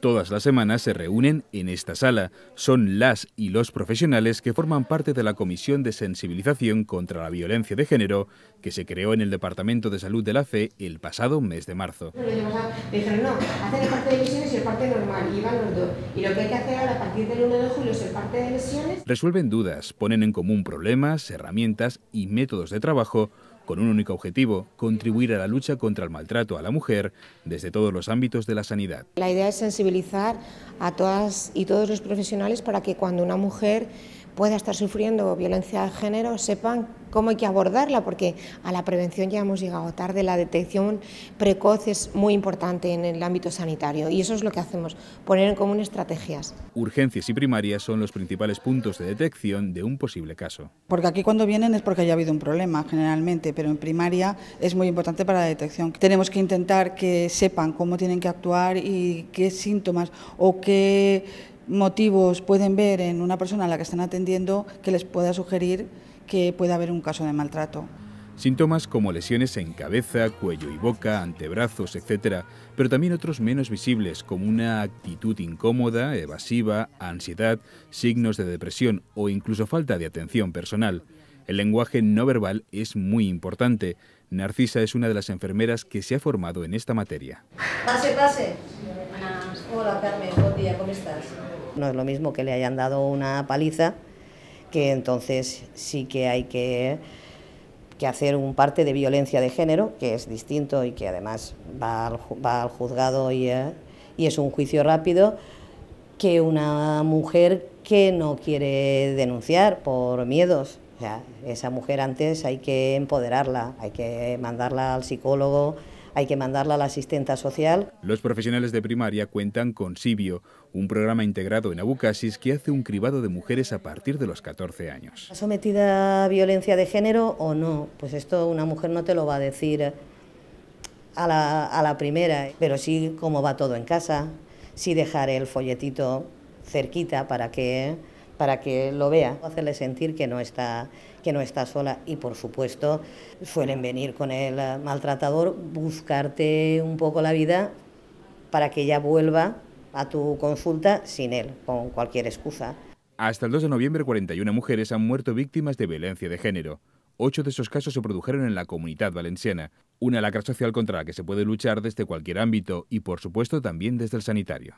Todas las semanas se reúnen en esta sala. Son las y los profesionales que forman parte de la Comisión de Sensibilización contra la Violencia de Género que se creó en el Departamento de Salud de la FE el pasado mes de marzo. Resuelven dudas, ponen en común problemas, herramientas y métodos de trabajo con un único objetivo, contribuir a la lucha contra el maltrato a la mujer desde todos los ámbitos de la sanidad. La idea es sensibilizar a todas y todos los profesionales para que cuando una mujer pueda estar sufriendo violencia de género sepan cómo hay que abordarla, porque a la prevención ya hemos llegado tarde, la detección precoz es muy importante en el ámbito sanitario y eso es lo que hacemos, poner en común estrategias. Urgencias y primarias son los principales puntos de detección de un posible caso. Porque aquí cuando vienen es porque haya habido un problema generalmente, pero en primaria es muy importante para la detección. Tenemos que intentar que sepan cómo tienen que actuar y qué síntomas o qué motivos pueden ver en una persona a la que están atendiendo que les pueda sugerir que pueda haber un caso de maltrato. Síntomas como lesiones en cabeza, cuello y boca, antebrazos, etc., pero también otros menos visibles como una actitud incómoda, evasiva, ansiedad, signos de depresión o incluso falta de atención personal. El lenguaje no verbal es muy importante. Narcisa es una de las enfermeras que se ha formado en esta materia. Pase, Hola Carmen, buen día, ¿cómo estás? No es lo mismo que le hayan dado una paliza, que entonces sí que hay que, hacer un parte de violencia de género, que es distinto y que además va al, va al juzgado y, eh, y es un juicio rápido, que una mujer que no quiere denunciar por miedos. esa mujer antes hay que empoderarla, hay que mandarla al psicólogo, hay que mandarla a la asistenta social. Los profesionales de primaria cuentan con Sibio, un programa integrado en Abucasis que hace un cribado de mujeres a partir de los 14 años. sometida a violencia de género o no? Pues esto una mujer no te lo va a decir a la, primera, ¿eh? pero sí cómo va todo en casa, sí dejar el folletito cerquita para que para que lo vea, hacerle sentir que no está, que no está sola y por supuesto suelen venir con el eh, maltratador, buscarte un poco la vida para que ella vuelva a tu consulta sin él, con cualquier excusa. Hasta el 2 de noviembre, 41 mujeres han muerto víctimas de violencia de género. Ocho de esos casos se produjeron en la comunidad valenciana, una lacra social contra la que se puede luchar desde cualquier ámbito y, por supuesto, también desde el sanitario.